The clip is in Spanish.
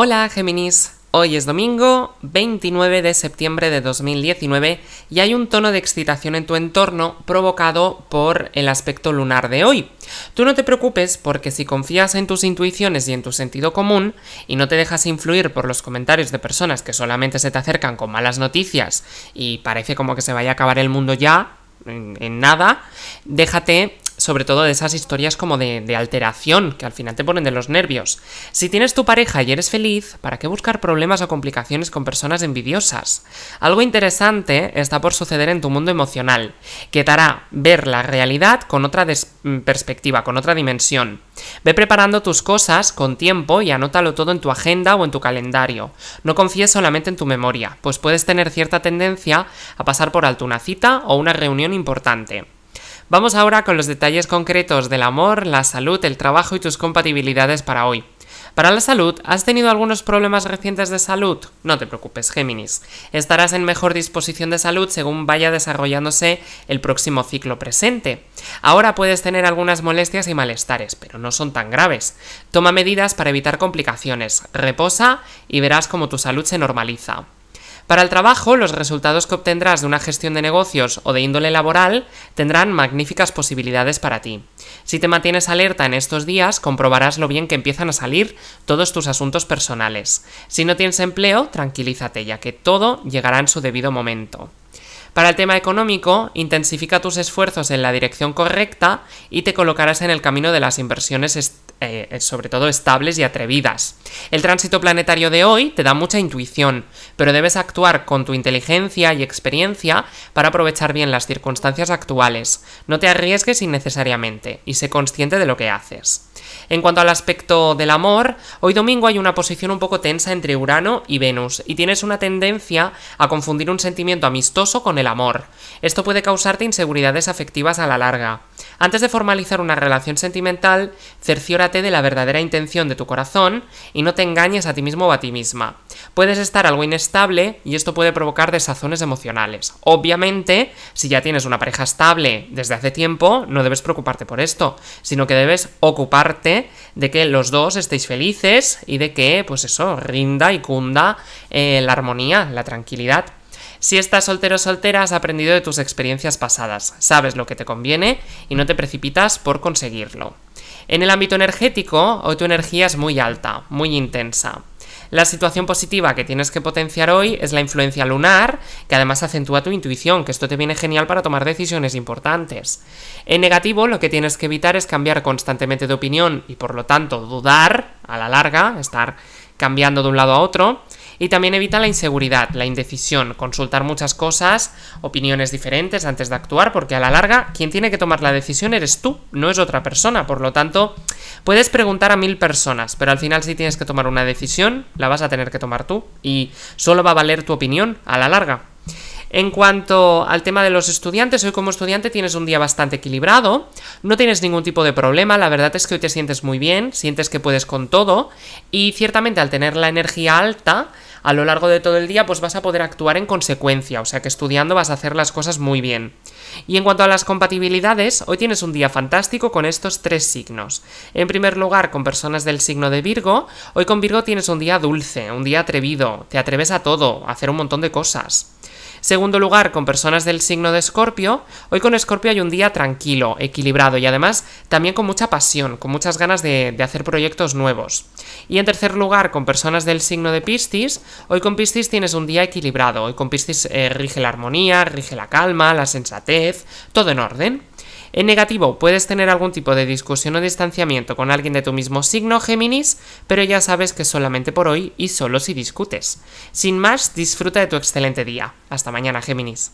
Hola Géminis, hoy es domingo 29 de septiembre de 2019 y hay un tono de excitación en tu entorno provocado por el aspecto lunar de hoy. Tú no te preocupes porque si confías en tus intuiciones y en tu sentido común y no te dejas influir por los comentarios de personas que solamente se te acercan con malas noticias y parece como que se vaya a acabar el mundo ya, en, en nada, déjate sobre todo de esas historias como de, alteración, que al final te ponen de los nervios. Si tienes tu pareja y eres feliz, ¿para qué buscar problemas o complicaciones con personas envidiosas? Algo interesante está por suceder en tu mundo emocional, que te hará ver la realidad con otra mm, perspectiva, con otra dimensión. Ve preparando tus cosas con tiempo y anótalo todo en tu agenda o en tu calendario. No confíes solamente en tu memoria, pues puedes tener cierta tendencia a pasar por alto una cita o una reunión importante. Vamos ahora con los detalles concretos del amor, la salud, el trabajo y tus compatibilidades para hoy. Para la salud, ¿has tenido algunos problemas recientes de salud? No te preocupes, Géminis. Estarás en mejor disposición de salud según vaya desarrollándose el próximo ciclo presente. Ahora puedes tener algunas molestias y malestares, pero no son tan graves. Toma medidas para evitar complicaciones, reposa y verás cómo tu salud se normaliza. Para el trabajo, los resultados que obtendrás de una gestión de negocios o de índole laboral tendrán magníficas posibilidades para ti. Si te mantienes alerta en estos días, comprobarás lo bien que empiezan a salir todos tus asuntos personales. Si no tienes empleo, tranquilízate, ya que todo llegará en su debido momento. Para el tema económico, intensifica tus esfuerzos en la dirección correcta y te colocarás en el camino de las inversiones eh, eh, sobre todo estables y atrevidas. El tránsito planetario de hoy te da mucha intuición, pero debes actuar con tu inteligencia y experiencia para aprovechar bien las circunstancias actuales. No te arriesgues innecesariamente y sé consciente de lo que haces. En cuanto al aspecto del amor, hoy domingo hay una posición un poco tensa entre Urano y Venus, y tienes una tendencia a confundir un sentimiento amistoso con el amor. Esto puede causarte inseguridades afectivas a la larga. Antes de formalizar una relación sentimental, cerciórate de la verdadera intención de tu corazón y no te engañes a ti mismo o a ti misma. Puedes estar algo inestable y esto puede provocar desazones emocionales. Obviamente, si ya tienes una pareja estable desde hace tiempo, no debes preocuparte por esto, sino que debes ocuparte de que los dos estéis felices y de que, pues eso, rinda y cunda eh, la armonía, la tranquilidad. Si estás soltero o soltera, has aprendido de tus experiencias pasadas, sabes lo que te conviene y no te precipitas por conseguirlo. En el ámbito energético, hoy tu energía es muy alta, muy intensa. La situación positiva que tienes que potenciar hoy es la influencia lunar, que además acentúa tu intuición, que esto te viene genial para tomar decisiones importantes. En negativo, lo que tienes que evitar es cambiar constantemente de opinión y por lo tanto dudar a la larga, estar cambiando de un lado a otro. Y también evita la inseguridad, la indecisión, consultar muchas cosas, opiniones diferentes antes de actuar, porque a la larga quien tiene que tomar la decisión eres tú, no es otra persona. Por lo tanto, puedes preguntar a mil personas, pero al final si tienes que tomar una decisión, la vas a tener que tomar tú y solo va a valer tu opinión a la larga. En cuanto al tema de los estudiantes, hoy como estudiante tienes un día bastante equilibrado, no tienes ningún tipo de problema, la verdad es que hoy te sientes muy bien, sientes que puedes con todo y ciertamente al tener la energía alta, a lo largo de todo el día pues vas a poder actuar en consecuencia, o sea que estudiando vas a hacer las cosas muy bien. Y en cuanto a las compatibilidades, hoy tienes un día fantástico con estos tres signos. En primer lugar, con personas del signo de Virgo, hoy con Virgo tienes un día dulce, un día atrevido, te atreves a todo, a hacer un montón de cosas. Segundo lugar, con personas del signo de Escorpio. Hoy con Escorpio hay un día tranquilo, equilibrado y además también con mucha pasión, con muchas ganas de, hacer proyectos nuevos. Y en tercer lugar, con personas del signo de Piscis. Hoy con Piscis tienes un día equilibrado. Hoy con Piscis eh, rige la armonía, rige la calma, la sensatez, todo en orden. En negativo, puedes tener algún tipo de discusión o distanciamiento con alguien de tu mismo signo, Géminis, pero ya sabes que solamente por hoy y solo si discutes. Sin más, disfruta de tu excelente día. Hasta mañana, Géminis.